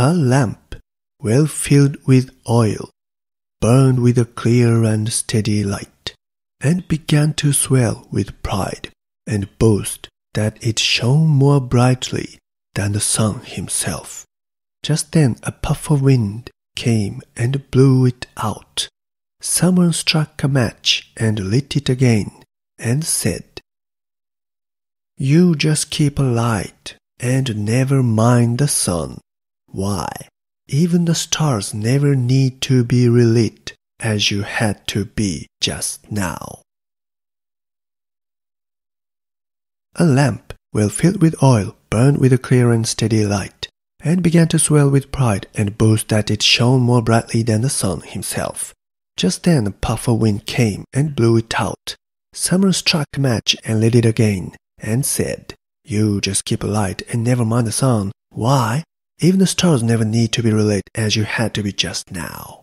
A lamp, well filled with oil, burned with a clear and steady light, and began to swell with pride and boast that it shone more brightly than the sun himself. Just then a puff of wind came and blew it out. Someone struck a match and lit it again, and said, You just keep a light and never mind the sun. Why? Even the stars never need to be relit as you had to be just now. A lamp, well filled with oil, burned with a clear and steady light, and began to swell with pride and boast that it shone more brightly than the sun himself. Just then a puff of wind came and blew it out. Summer struck a match and lit it again, and said, You just keep a light and never mind the sun. Why? Even the stars never need to be related as you had to be just now.